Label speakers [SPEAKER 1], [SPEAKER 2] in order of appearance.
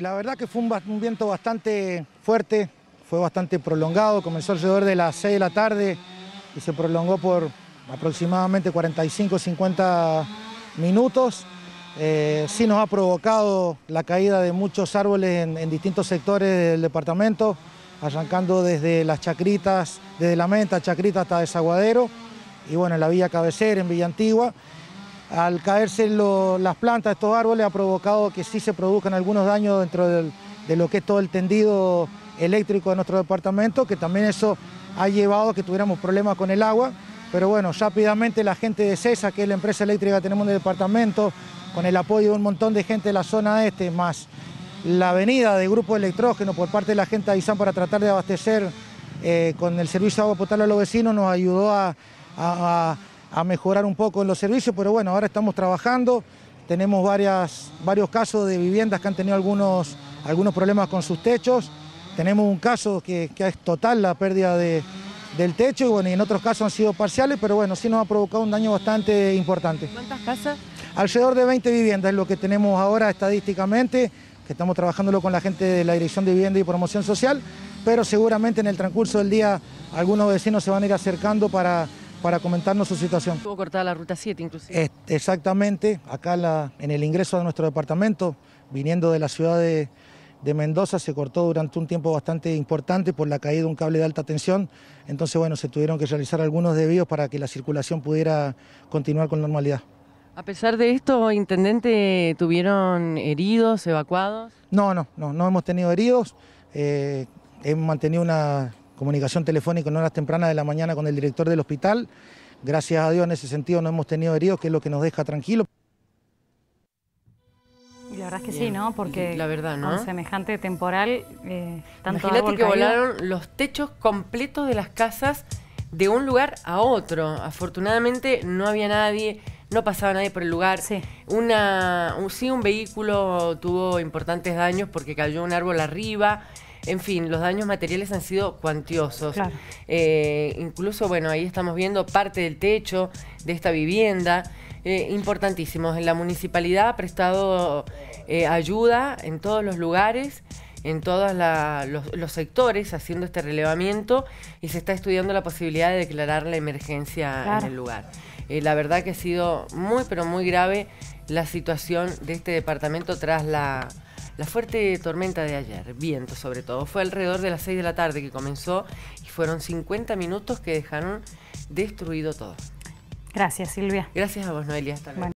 [SPEAKER 1] la verdad que fue un, viento bastante fuerte, fue bastante prolongado, comenzó alrededor de las 6 de la tarde y se prolongó por aproximadamente 45-50 minutos. Eh, sí nos ha provocado la caída de muchos árboles en, distintos sectores del departamento, arrancando desde las chacritas, desde la menta, chacrita hasta desaguadero, y bueno, en la Villa Cabecera, en Villa Antigua, al caerse las plantas de estos árboles ha provocado que sí se produzcan algunos daños dentro de lo que es todo el tendido eléctrico de nuestro departamento, que también eso ha llevado a que tuviéramos problemas con el agua. Pero bueno, rápidamente la gente de CESA, que es la empresa eléctrica que tenemos en el departamento, con el apoyo de un montón de gente de la zona este, más la avenida de grupos de electrógeno por parte de la gente de Aizán para tratar de abastecer eh, con el servicio de agua potable a los vecinos, nos ayudó a a mejorar un poco los servicios, pero bueno, ahora estamos trabajando, tenemos varias, varios casos de viviendas que han tenido algunos, algunos problemas con sus techos, tenemos un caso que, es total la pérdida de, del techo y bueno, y en otros casos han sido parciales, pero bueno, sí nos ha provocado un daño bastante importante.
[SPEAKER 2] ¿Cuántas casas?
[SPEAKER 1] Alrededor de 20 viviendas es lo que tenemos ahora estadísticamente, que estamos trabajándolo con la gente de la Dirección de Vivienda y Promoción Social, pero seguramente en el transcurso del día algunos vecinos se van a ir acercando para para comentarnos su situación.
[SPEAKER 2] Tuvo cortada la ruta 7 inclusive.
[SPEAKER 1] exactamente, acá en el ingreso de nuestro departamento, viniendo de la ciudad de, Mendoza, se cortó durante un tiempo bastante importante por la caída de un cable de alta tensión, entonces bueno, se tuvieron que realizar algunos debidos para que la circulación pudiera continuar con normalidad.
[SPEAKER 2] A pesar de esto, intendente, ¿tuvieron heridos, evacuados?
[SPEAKER 1] No, no, no, no hemos tenido heridos. Eh, hemos mantenido una comunicación telefónica en horas tempranas de la mañana con el director del hospital. Gracias a Dios en ese sentido no hemos tenido heridos, que es lo que nos deja tranquilos.
[SPEAKER 2] la verdad es que sí, ¿no? Porque la semejante temporal, eh, Imagínate que volaron los techos completos de las casas de un lugar a otro. Afortunadamente no había nadie, no pasaba nadie por el lugar. Una, sí, un vehículo tuvo importantes daños porque cayó un árbol arriba. En fin, los daños materiales han sido cuantiosos. Eh, incluso, bueno, ahí estamos viendo parte del techo de esta vivienda. Eh, importantísimos. La municipalidad ha prestado eh, ayuda en todos los lugares, en todos los, sectores, haciendo este relevamiento y se está estudiando la posibilidad de declarar la emergencia en el lugar. Eh, la verdad que ha sido muy, pero muy grave la situación de este departamento tras la la fuerte tormenta de ayer, viento sobre todo, fue alrededor de las 6 de la tarde que comenzó y fueron 50 minutos que dejaron destruido todo. Gracias, Silvia. Gracias a vos, Noelia. Hasta luego.